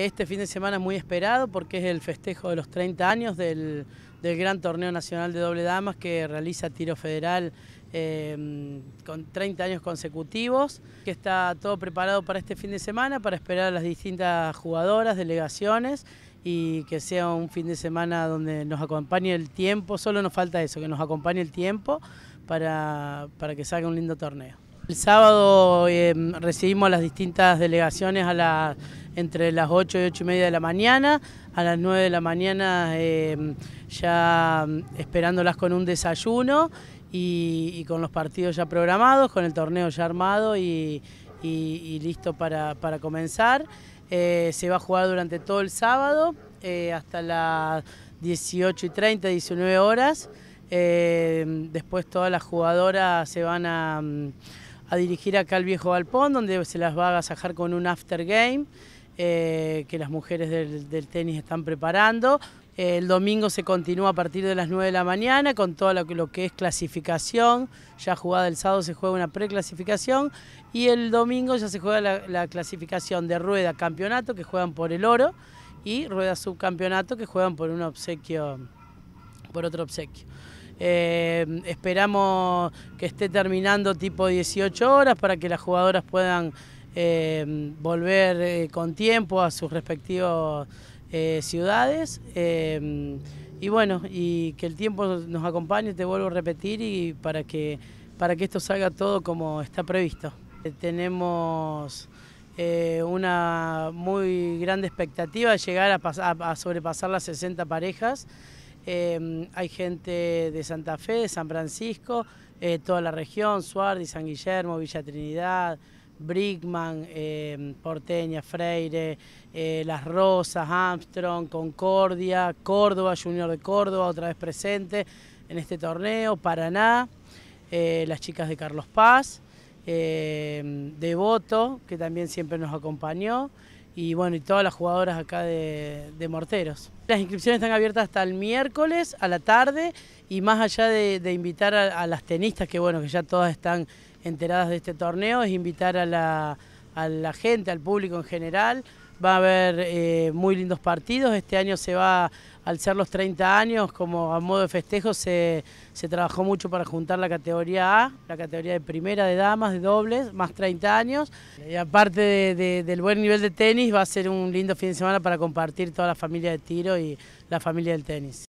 Este fin de semana es muy esperado porque es el festejo de los 30 años del, gran torneo nacional de doble damas que realiza Tiro Federal em, con 30 años consecutivos, que está todo preparado para este fin de semana, para esperar a las distintas jugadoras, delegaciones y que sea un fin de semana donde nos acompañe el tiempo, solo nos falta eso, que nos acompañe el tiempo para, para que salga un lindo torneo. El sábado em, recibimos a las distintas delegaciones a la entre las 8 y 8 y media de la mañana, a las 9 de la mañana em, ya em, esperándolas con un desayuno y, con los partidos ya programados, con el torneo ya armado y, listo para, comenzar. Eh, se va a jugar durante todo el sábado eh, hasta las 18 y 30, 19 horas. Eh, después todas las jugadoras se van a, em, a dirigir acá al Viejo Galpón, donde se las va a agasajar con un after game. Eh, que las mujeres del, tenis están preparando. Eh, el domingo se continúa a partir de las 9 de la mañana con todo lo que, es clasificación. Ya jugada el sábado se juega una preclasificación y el domingo ya se juega la, clasificación de rueda campeonato que juegan por el oro y rueda subcampeonato que juegan por un obsequio, por otro obsequio. Eh, esperamos que esté terminando tipo 18 horas para que las jugadoras puedan eh, volver eh, con tiempo a sus respectivas eh, ciudades. y bueno, y que el tiempo nos acompañe, te vuelvo a repetir, y para que, para que esto salga todo como está previsto. tenemos una muy grande expectativa de llegar a, sobrepasar las 60 parejas. hay gente de Santa Fe, de San Francisco, toda la región, Suardi, San Guillermo, Villa Trinidad, Brickman, em, Porteña, Freire, eh, Las Rosas, Armstrong, Concordia, Córdoba, Junior de Córdoba, otra vez presente en este torneo, Paraná, eh, las chicas de Carlos Paz, em, Devoto, que también siempre nos acompañó, y bueno, y todas las jugadoras acá de, Morteros. Las inscripciones están abiertas hasta el miércoles a la tarde, y más allá de, invitar a, a las tenistas, que bueno, que ya todas están enteradas de este torneo, es invitar a la, gente, al público en general. Va a haber eh, muy lindos partidos, este año se va, al ser los 30 años, como a modo de festejo, se, trabajó mucho para juntar la categoría A, la categoría de primera de damas, de dobles, más 30 años. Y aparte del buen nivel de tenis, va a ser un lindo fin de semana para compartir toda la familia de tiro y la familia del tenis.